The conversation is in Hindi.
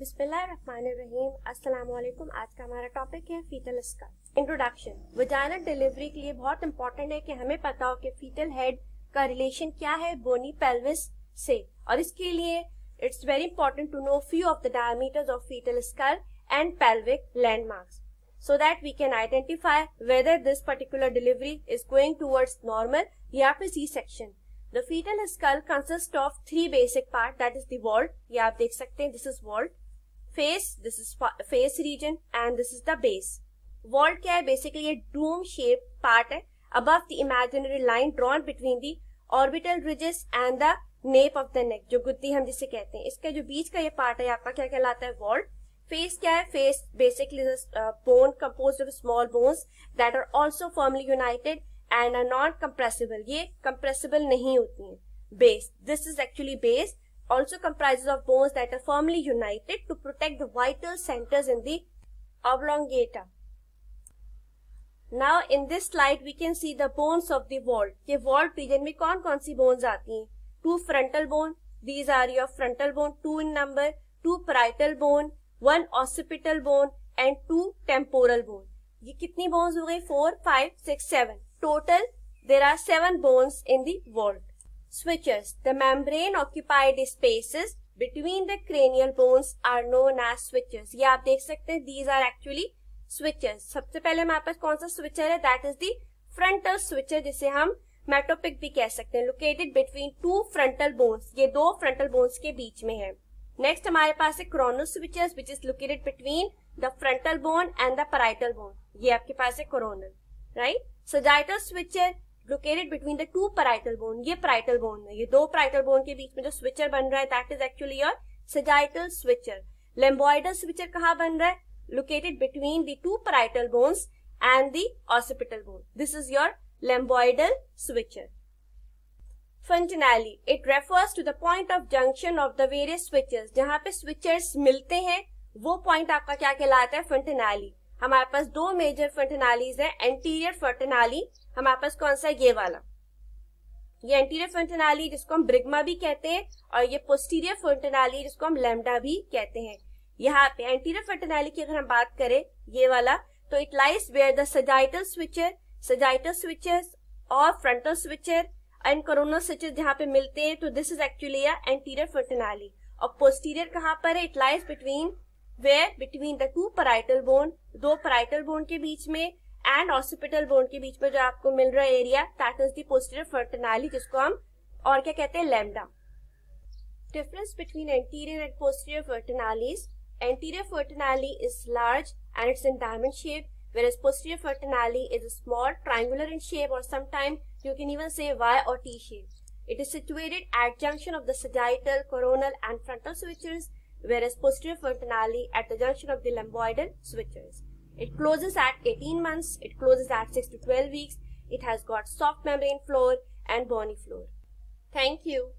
बिस्मिल्लाम आज का हमारा टॉपिक है fetal skull introduction vaginal delivery के लिए बहुत इम्पोर्टेंट है कि हमें पता हो कि फीटल हेड का रिलेशन क्या है बोनी पेल्विस से और इसके लिए it's very important to know few of the diameters of fetal skull and pelvic landmarks so that we can identify whether this particular delivery is going towards normal या फिर C section The fetal skull consists of three basic part that is the vault. Yeah, आप देख सकते हैं this is vault. face this is face region and this is the base vault kya hai basically a dome shaped part hai above the imaginary line drawn between the orbital ridges and the nape nape of the neck जो गुद्दी हम जिसे कहते हैं इसका जो बीच का ये पार्ट है आपका क्या कहलाता है वॉल्ट फेस क्या है face basically bone composed of small bones that are also firmly united and are not compressible ye compressible nahi hoti है base this is actually base also comprises of bones that are firmly united to protect the vital centers in the oblongata. Now in this slide we can see the bones of the vault. The vault region mein kaun kaun si Two frontal bone, these are your frontal bone, two in number, two parietal bone, one occipital bone and two temporal bone. Ye kitni bones are gayi? 4 Total there are 7 bones in the vault. switches. The membrane occupied spaces between the cranial bones are known as switches. ये आप देख सकते हैं these are actually switches. सबसे पहले हमारे पास कौन सा switcher है that is the frontal switcher जिसे हम मेटोपिक भी कह सकते हैं located between two frontal bones ये दो फ्रंटल बोन्स के बीच में है नेक्स्ट हमारे पास है क्रोनोस स्विचेस which is located between the frontal bone and the parietal bone ये आपके पास है coronal right sagittal suture located between the two parietal bone ये पराइटल बोन है ये दो पराइटल बोन के बीच में जो स्विचर बन रहा है that is actually your sagittal suture lambdoidal suture कहाँ बन रहा है located between the two parietal bones and the occipital bone this is your lamboidal suture Fontanelli. It refers to the point of junction of the various sutures जहां पे स्विचर्स मिलते हैं वो पॉइंट आपका क्या कहलाता है Fontanelli. हमारे पास दो मेजर फर्टेनालीज है एंटीरियर फंटनाली हमारे पास कौन सा है ये वाला ये एंटीरियर फंटनाली जिसको हम ब्रिग्मा भी कहते हैं और ये पोस्टीरियर फंटनाली जिसको हम लेमडा भी कहते हैं यहाँ पे एंटीरियर फंटनाली की अगर हम बात करें ये वाला तो it lies where the sagittal suture sagittal suture और फ्रंटल स्विचर एंड कोरोनल स्विचेस जहाँ पे मिलते हैं तो this is actually anterior fontanelle और पोस्टीरियर कहाँ पर है it lies between where between the two parietal bone दो पराइटल बोन के बीच में एंड ऑसिपिटल बोन के बीच में जो आपको मिल रहा area that is the posterior fontanelle जिसको हम और क्या कहते हैं lambda difference between anterior and posterior vertenalis. Anterior vertenale is large and it's in diamond shape, whereas posterior vertenale is small, triangular in shape, or sometimes you can even say Y or T shape. It is situated at junction of the sagittal, coronal, and frontal switches whereas posterior frontinale at the junction of the lamboidal switches. It closes at 18 months, it closes at 6 to 12 weeks, it has got soft membrane floor and bony floor. Thank you.